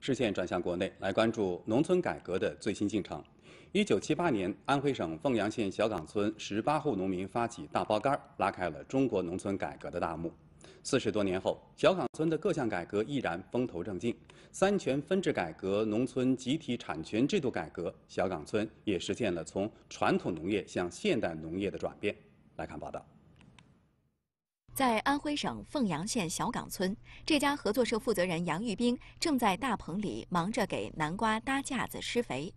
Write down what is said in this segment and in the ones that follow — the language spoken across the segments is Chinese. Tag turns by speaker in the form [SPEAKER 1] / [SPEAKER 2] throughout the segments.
[SPEAKER 1] 视线转向国内，来关注农村改革的最新进程。一九七八年，安徽省凤阳县小岗村十八户农民发起大包干，拉开了中国农村改革的大幕。四十多年后，小岗村的各项改革依然风头正劲。三权分置改革、农村集体产权制度改革，小岗村也实现了从传统农业向现代农业的转变。来看报道。
[SPEAKER 2] 在安徽省凤阳县小岗村，这家合作社负责人杨玉兵正在大棚里忙着给南瓜搭架子、施肥。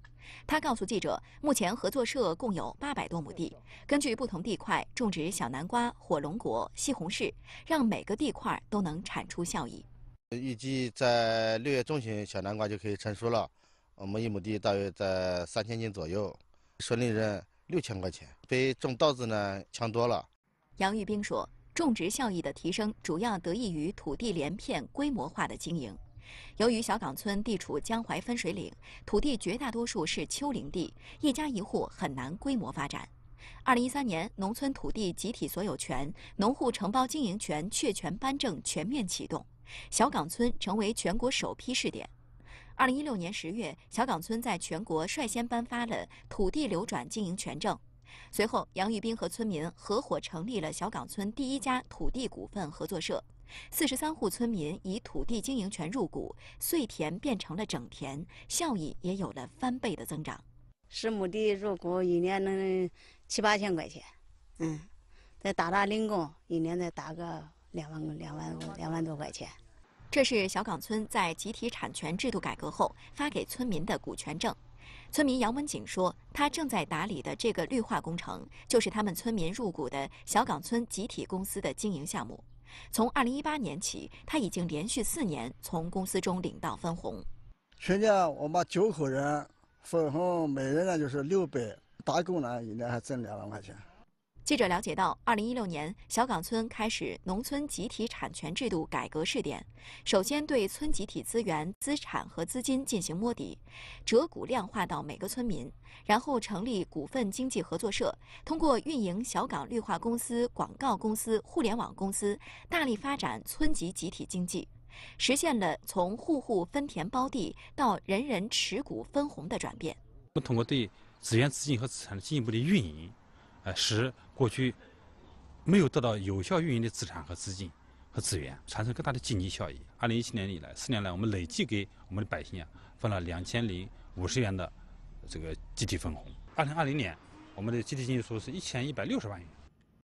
[SPEAKER 2] 他告诉记者，目前合作社共有八百多亩地，根据不同地块种植小南瓜、火龙果、西红柿，让每个地块都能产出效益。
[SPEAKER 3] 预计在六月中旬，小南瓜就可以成熟了。我们一亩地大约在三千斤左右，村利润六千块钱，比种稻子呢强多了。
[SPEAKER 2] 杨玉兵说。种植效益的提升，主要得益于土地连片、规模化的经营。由于小岗村地处江淮分水岭，土地绝大多数是丘陵地，一家一户很难规模发展。二零一三年，农村土地集体所有权、农户承包经营权确权颁证全面启动，小岗村成为全国首批试点。二零一六年十月，小岗村在全国率先颁发了土地流转经营权证。随后，杨玉斌和村民合伙成立了小岗村第一家土地股份合作社。四十三户村民以土地经营权入股，碎田变成了整田，效益也有了翻倍的增长。十亩地入股，一年能七八千块钱。嗯，再打打零工，一年再打个两万两万两万多块钱。这是小岗村在集体产权制度改革后发给村民的股权证。村民杨文景说：“他正在打理的这个绿化工程，就是他们村民入股的小岗村集体公司的经营项目。从二零一八年起，他已经连续四年从公司中领到分红。
[SPEAKER 1] 全年我们九口人分红每人呢就是六百，打工呢一年还挣两万块钱。”
[SPEAKER 2] 记者了解到，二零一六年，小岗村开始农村集体产权制度改革试点，首先对村集体资源、资产和资金进行摸底，折股量化到每个村民，然后成立股份经济合作社，通过运营小岗绿化公司、广告公司、互联网公司，大力发展村级集体经济，实现了从户户分田包地到人人持股分红的转变。
[SPEAKER 3] 通过对资源、资金和资产的进一步的运营。呃，使过去没有得到有效运营的资产和资金和资源产生更大的经济效益。二零一七年以来，四年来我们累计给我们的百姓啊分了两千零五十元的这个集体分红。二零二零年，我们的集体经济收入是一千一百六十万元。